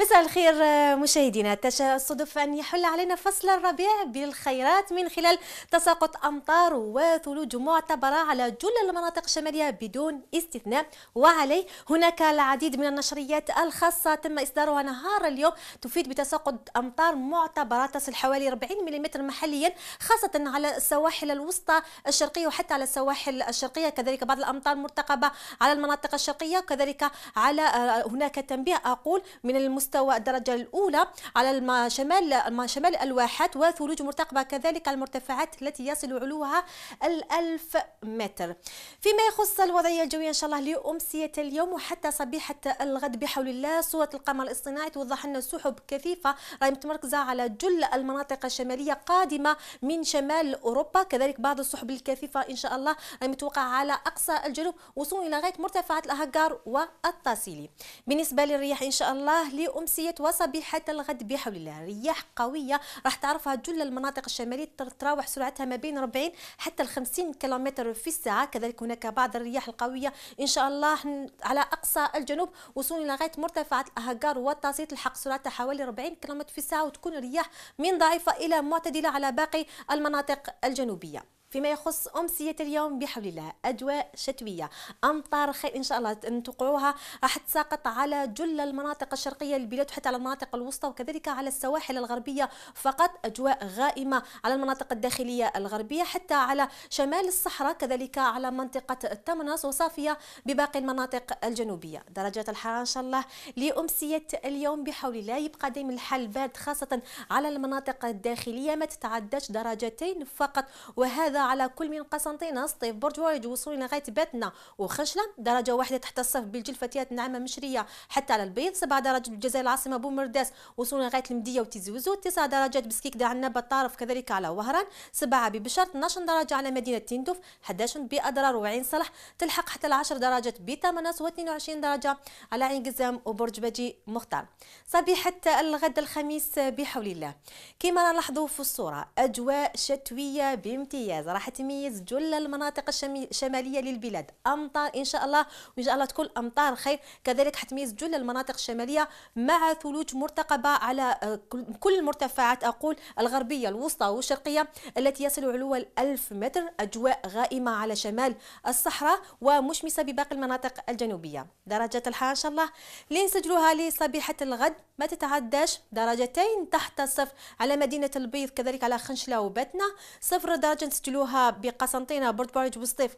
مساء الخير آه، مشاهدينا الصدف أن يحل علينا فصل الربيع بالخيرات من خلال تساقط أمطار وثلوج معتبرة على جل المناطق الشمالية بدون استثناء وعليه هناك العديد من النشريات الخاصة تم إصدارها نهار اليوم تفيد بتساقط أمطار معتبرة تصل حوالي 40 ملم محليا خاصة على السواحل الوسطى الشرقية وحتى على السواحل الشرقية كذلك بعض الأمطار مرتقبة على المناطق الشرقية كذلك على آه، هناك تنبيه أقول من المست مستوى الدرجة الأولى على شمال شمال الواحات وثلوج مرتقبة كذلك على المرتفعات التي يصل علوها الألف متر فيما يخص الوضعية الجوية إن شاء الله لأمسية اليوم وحتى صبيحة الغد بحول الله صورة القمر الاصطناعي توضح أن سحب كثيفة راهي متمركزة على جل المناطق الشمالية قادمة من شمال أوروبا كذلك بعض السحب الكثيفة إن شاء الله راهي متوقعة على أقصى الجنوب وصولا إلى غاية مرتفعات الأهجار والتاسيلي بالنسبة للرياح إن شاء الله لأمسية أمسية وصبيحة الغد بحول الله رياح قوية راح تعرفها جل المناطق الشمالية تتراوح سرعتها ما بين 40 حتى 50 كيلومتر في الساعة كذلك هناك بعض الرياح القوية إن شاء الله على أقصى الجنوب وصول لغاية مرتفعات الأهجار والتاسيط تلحق سرعتها حوالي 40 كيلومتر في الساعة وتكون الرياح من ضعيفة إلى معتدلة على باقي المناطق الجنوبية فيما يخص امسيه اليوم بحول الله اجواء شتويه امطار خير ان شاء الله نتوقعوها راح تساقط على جل المناطق الشرقيه البلاد وحتى على المناطق الوسطى وكذلك على السواحل الغربيه فقط اجواء غائمه على المناطق الداخليه الغربيه حتى على شمال الصحراء كذلك على منطقه تمناس وصافيه بباقي المناطق الجنوبيه درجات الحراره ان شاء الله لامسيه اليوم بحول الله يبقى دائما الحال بارد خاصه على المناطق الداخليه ما تتعداش درجتين فقط وهذا على كل من قسنطينة سطيف برج وارج وصول لغاية باتنا وخشلة درجة واحدة تحت الصفر بالجلفة تيات ناعمة مشرية حتى على البيض سبعة درجات بالجزائر العاصمة بومرداس وصول لغاية المدية وتيزوزو تسعة درجات بسكيك دا عنا الطرف كذلك على وهران سبعة ببشر 12 درجة على مدينة تندوف 11 بأضرار وعين صلح تلحق حتى 10 درجات بتمنس و22 درجة على عين قزام وبرج بجي مختار صبيحة الغد الخميس بحول الله كما نلاحظوا في الصورة أجواء شتوية بامتياز راح تميز جل المناطق الشماليه للبلاد امطار ان شاء الله وان شاء الله تكون امطار خير كذلك حتميز جل المناطق الشماليه مع ثلوج مرتقبه على آه، كل المرتفعات اقول الغربيه الوسطى والشرقيه التي يصل علو الألف متر اجواء غائمه على شمال الصحراء ومشمسه بباقي المناطق الجنوبيه درجه الحراره ان شاء الله لنسجلها لصبيحه الغد ما تتعداش درجتين تحت الصفر على مدينه البيض كذلك على خنشله وبتنا صفر درجه نسجلوها يديروها بقسنطينه بورد بارج وسطيف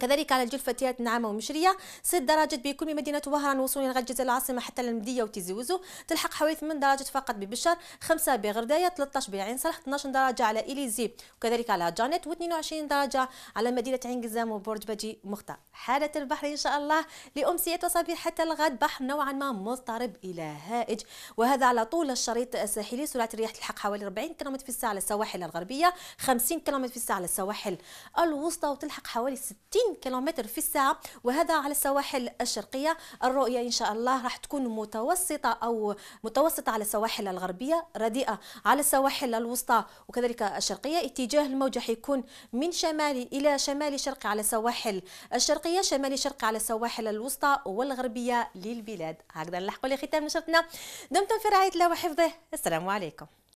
كذلك على الجلفة تيات نعامة ومشرية ست درجات بكل من مدينة وهران وصولا لغاية الجزائر العاصمة حتى للمدية وتيزي وزو تلحق حوالي 8 درجات فقط ببشر خمسة بغرداية 13 بعين صالح 12 درجة على إليزي وكذلك على جانيت و22 درجة على مدينة عين قزام وبرج بجي مختار حالة البحر إن شاء الله لأمسية وصبيح حتى الغد بحر نوعا ما مضطرب إلى هائج وهذا على طول الشريط الساحلي سرعة الرياح تلحق حوالي 40 كم في الساعة على السواحل الغربية 50 كم في الساعة على السواحل الوسطى وتلحق حوالي 60 كيلومتر في الساعة وهذا على السواحل الشرقية الرؤية إن شاء الله راح تكون متوسطة أو متوسطة على السواحل الغربية رديئة على السواحل الوسطى وكذلك الشرقية اتجاه الموجة حيكون من شمالي إلى شمالي شرقي على السواحل الشرقية شمالي شرقي على السواحل الوسطى والغربية للبلاد هكذا نلحقوا لختام نشرتنا دمتم في رعاية الله وحفظه السلام عليكم